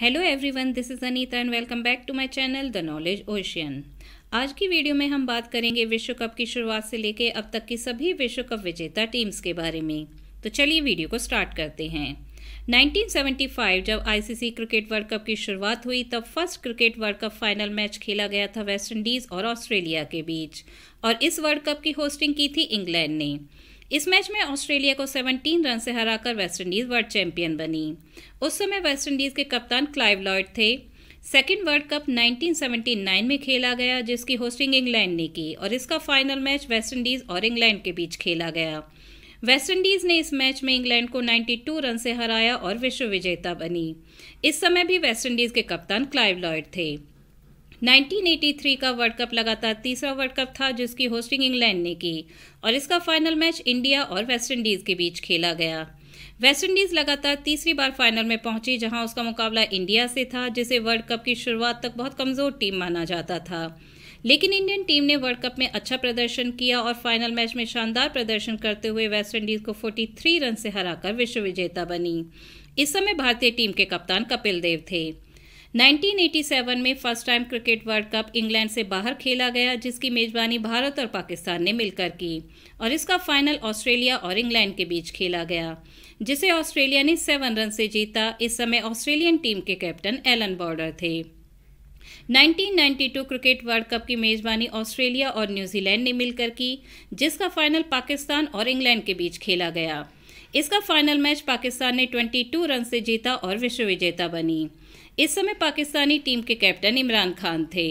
hello everyone this is Anita and welcome back to my channel the knowledge ocean आज की video में हम बात करेंगे विश्व कप की शुरुआत से लेकर अब तक की सभी विश्व कप विजेता टीम्स के बारे में तो चलिए वीडियो को स्टार्ट करते हैं 1975 जब आईसीसी क्रिकेट वर्ल्ड कप की शुरुआत हुई तब first cricket world cup final match खेला गया था वेस्टइंडीज़ और ऑस्ट्रेलिया के बीच और इस वर्ल्ड कप की होस्टिंग की थी इंग्लैंड ने इस मैच में ऑस्ट्रेलिया को 17 रन से हराकर वेस्टइंडीज़ वर्ल्ड चैंपियन बनी उस समय वेस्टइंडीज़ के कप्तान क्लाइव लॉयड थे सेकेंड वर्ल्ड कप 1979 में खेला गया जिसकी होस्टिंग इंग्लैंड ने की और इसका फाइनल मैच वेस्टइंडीज़ और इंग्लैंड के बीच खेला गया वेस्टइंडीज़ ने इस मैच में इंग्लैंड को 92 रन से हराया और विश्व विजेता बनी इस समय भी वेस्टइंडीज़ के कप्तान क्लाइव लॉयड थे 1983 का वर्ल्ड कप लगातार तीसरा वर्ल्ड कप था जिसकी होस्टिंग इंग्लैंड ने की और इसका फाइनल मैच इंडिया और वेस्ट इंडीज़ के बीच खेला गया वेस्टइंडीज लगातार तीसरी बार फाइनल में पहुंची जहां उसका मुकाबला इंडिया से था जिसे वर्ल्ड कप की शुरुआत तक बहुत कमज़ोर टीम माना जाता था लेकिन इंडियन टीम ने वर्ल्ड कप में अच्छा प्रदर्शन किया और फाइनल मैच में शानदार प्रदर्शन करते हुए वेस्टइंडीज को 43 रन से हराकर विश्व विजेता बनी इस समय भारतीय टीम के कप्तान कपिल देव थे 1987 में first time cricket world cup England से बाहर खेला गया जिसकी मेजबानी भारत और पाकिस्तान ने मिलकर की और इसका फाइनल ऑस्ट्रेलिया और इंग्लैंड के बीच खेला गया जिसे ऑस्ट्रेलिया ने सेवन रन से जीता इस समय ऑस्ट्रेलियन टीम के कैप्टन एलन बॉर्डर थे 1992 क्रिकेट वर्ल्ड कप की मेजबानी ऑस्ट्रेलिया और न्यूजीलैंड ने मिलकर की जिसका फाइनल पाकिस्तान और इंग्लैंड के बीच खेला गया इसका फाइनल मैच पाकिस्तान ने 22 रन से जीता और विश्व विजेता बनी इस समय पाकिस्तानी टीम के कैप्टन इमरान खान थे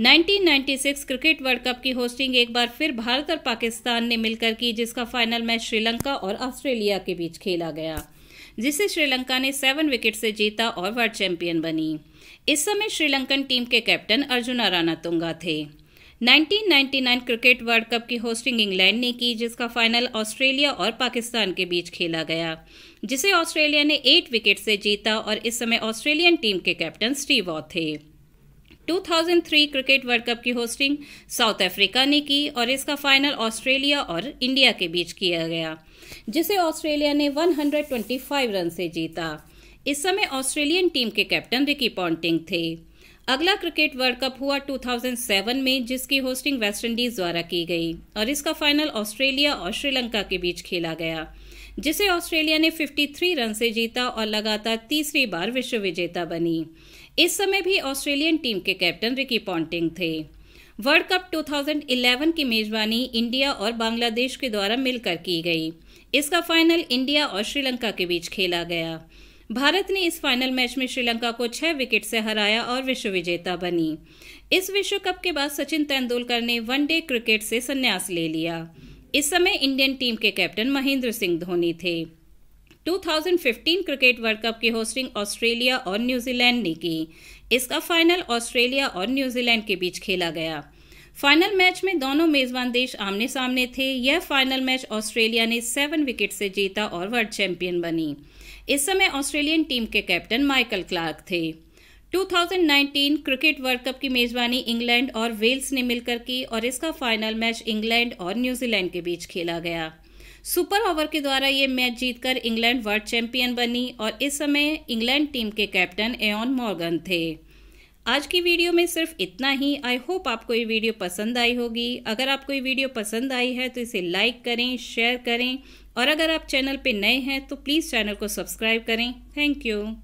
1996 क्रिकेट वर्ल्ड कप की होस्टिंग एक बार फिर भारत और पाकिस्तान ने मिलकर की जिसका फाइनल मैच श्रीलंका और ऑस्ट्रेलिया के बीच खेला गया जिसे श्रीलंका ने सेवन विकेट से जीता और वर्ल्ड चैंपियन बनी इस समय श्रीलंकन टीम के कैप्टन अर्जुन राना तुंगा थे 1999 क्रिकेट वर्ल्ड कप की होस्टिंग इंग्लैंड ने की जिसका फाइनल ऑस्ट्रेलिया और पाकिस्तान के बीच खेला गया जिसे ऑस्ट्रेलिया ने एट विकेट से जीता और इस समय ऑस्ट्रेलियन टीम के कैप्टन स्टीव वॉ थे 2003 क्रिकेट वर्ल्ड कप की होस्टिंग साउथ अफ्रीका ने की और इसका फाइनल ऑस्ट्रेलिया और इंडिया के बीच किया गया जिसे ऑस्ट्रेलिया ने 125 रन से जीता इस समय ऑस्ट्रेलियन टीम के कैप्टन रिकी पॉन्टिंग थे अगला क्रिकेट वर्ल्ड कप हुआ 2007 में जिसकी होस्टिंग वेस्टइंडीज द्वारा की गई और इसका फाइनल ऑस्ट्रेलिया और श्रीलंका के बीच खेला गया जिसे ऑस्ट्रेलिया ने 53 रन से जीता और लगातार तीसरी बार विश्व विजेता बनी इस समय भी ऑस्ट्रेलियन टीम के कैप्टन रिकी पॉन्टिंग थे वर्ल्ड कप 2011 की मेजबानी इंडिया और बांग्लादेश के द्वारा मिलकर की गई इसका फाइनल इंडिया और श्रीलंका के बीच खेला गया भारत ने इस फाइनल मैच में श्रीलंका को छह विकेट से हराया और विश्व विजेता बनी इस विश्व कप के बाद सचिन तेंदुलकर ने वनडे क्रिकेट से संन्यास ले लिया इस समय इंडियन टीम के कैप्टन महेंद्र सिंह धोनी थे 2015 क्रिकेट वर्ल्ड कप की होस्टिंग ऑस्ट्रेलिया और न्यूजीलैंड ने की इसका फाइनल ऑस्ट्रेलिया और न्यूजीलैंड के बीच खेला गया फाइनल मैच में दोनों मेजबान देश आमने सामने थे यह फाइनल मैच ऑस्ट्रेलिया ने सेवन विकेट से जीता और वर्ल्ड चैंपियन बनी इस समय ऑस्ट्रेलियन टीम के कैप्टन माइकल क्लार्क थे 2019 क्रिकेट वर्ल्ड कप की मेजबानी इंग्लैंड और वेल्स ने मिलकर की और इसका फाइनल मैच इंग्लैंड और न्यूजीलैंड के बीच खेला गया सुपर ओवर के द्वारा ये मैच जीतकर इंग्लैंड वर्ल्ड चैंपियन बनी और इस समय इंग्लैंड टीम के कैप्टन एन मॉर्गन थे आज की वीडियो में सिर्फ इतना ही आई होप आपको ये वीडियो पसंद आई होगी अगर आपको ये वीडियो पसंद आई है तो इसे लाइक करें शेयर करें और अगर आप चैनल पे नए हैं तो प्लीज़ चैनल को सब्सक्राइब करें थैंक यू